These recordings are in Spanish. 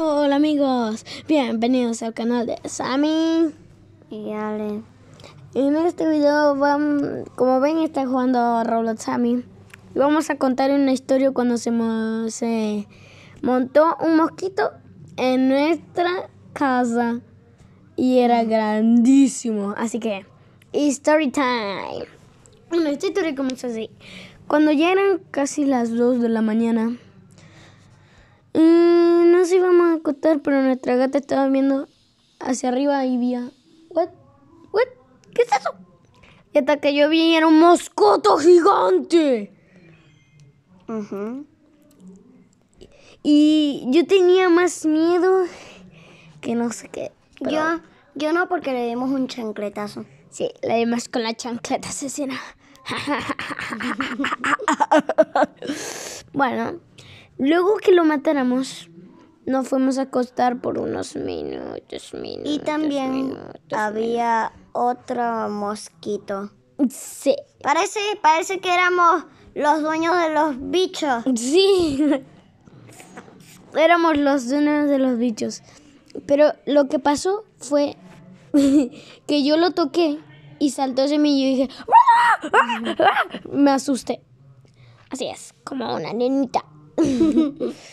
Hola amigos, bienvenidos al canal de Sammy y Ale. En este video, como ven, está jugando Roblox Sammy. Y vamos a contar una historia cuando se, montó un mosquito en nuestra casa. Y era grandísimo. Así que, story time. Bueno, esta historia comienza así. Cuando ya eran casi las 2 de la mañana, y mm, nos íbamos pero nuestra gata estaba viendo hacia arriba y vía. ¿What? ¿What? ¿Qué es eso? Y hasta que yo vi era un moscoto gigante. Y yo tenía más miedo que no sé qué. Yo, yo no porque le dimos un chancletazo. Sí, le dimos con la chancleta asesina. bueno, luego que lo matáramos, nos fuimos a acostar por unos minutos, minutos Y también había otro mosquito. Sí. Parece, parece que éramos los dueños de los bichos. Sí. éramos los dueños de los bichos. Pero lo que pasó fue que yo lo toqué y saltó ese mí y dije, ah, ah, ah". me asusté. Así es, como una nenita.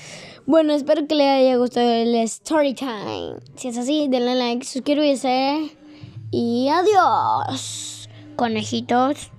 Bueno, espero que les haya gustado el story time. Si es así, denle like, suscríbase y adiós, conejitos.